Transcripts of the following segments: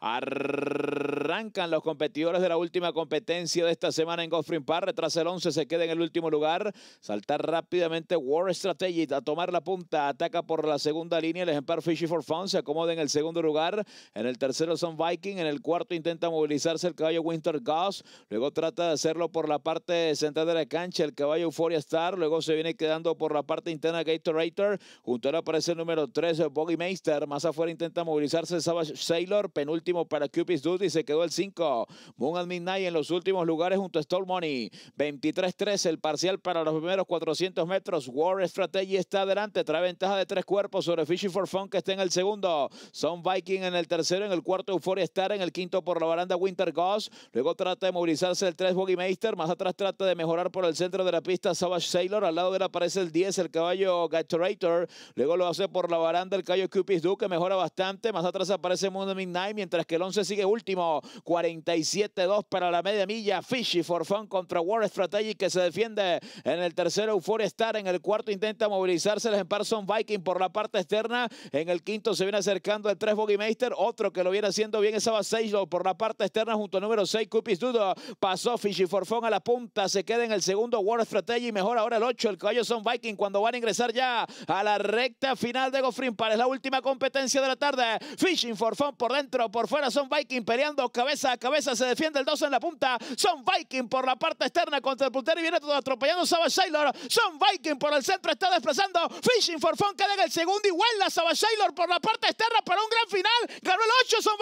Arrancan los competidores de la última competencia de esta semana en Godfrey Park. Tras el 11 se queda en el último lugar. Saltar rápidamente War Strategic a tomar la punta. Ataca por la segunda línea el ejemplar Fishy for Fun. Se acomoda en el segundo lugar. En el tercero son Viking. En el cuarto intenta movilizarse el caballo Winter Goss Luego trata de hacerlo por la parte central de la cancha el caballo Euphoria Star. Luego se viene quedando por la parte interna Raider. Junto a él aparece el número 13 Boggy Meister. Más afuera intenta movilizarse Savage Sailor. Penúltimo último para Cupid's Duty, se quedó el 5. Moon at Midnight en los últimos lugares junto a Stall Money. 23-3 el parcial para los primeros 400 metros. War Strategy está adelante, trae ventaja de tres cuerpos sobre Fishing for Fun que está en el segundo. Son Viking en el tercero, en el cuarto Euphoria Star, en el quinto por la baranda Winter Ghost. Luego trata de movilizarse el 3 Meister. más atrás trata de mejorar por el centro de la pista Savage Sailor, al lado de él aparece el 10, el caballo Gatorator. Luego lo hace por la baranda el caballo Cupid's Duke, que mejora bastante. Más atrás aparece Moon Midnight, mientras mientras que el 11 sigue último. 47-2 para la media milla. Fishy for contra War Strategy que se defiende en el tercero. Euphoria Star en el cuarto intenta movilizarse. El Emparson Viking por la parte externa. En el quinto se viene acercando el 3 Meister Otro que lo viene haciendo bien es Abaseislo por la parte externa junto al número 6 Cupis Dudo. Pasó Fishy for a la punta. Se queda en el segundo War Strategy, Mejor ahora el 8. El caballo son Viking cuando van a ingresar ya a la recta final de para es La última competencia de la tarde. Fishing for por dentro. Por por fuera son Viking peleando cabeza a cabeza. Se defiende el 2 en la punta. Son Viking por la parte externa contra el puntero y viene todo atropellando Savage Sailor, Son Viking por el centro está desplazando. Fishing for Fun queda en el segundo Igual la Savage Sailor por la parte externa para un gran final. Ganó el 8 Son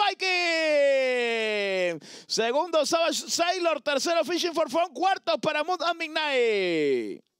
Viking. Segundo Savage Sailor, Tercero Fishing for Fun. Cuarto para Mood and Midnight.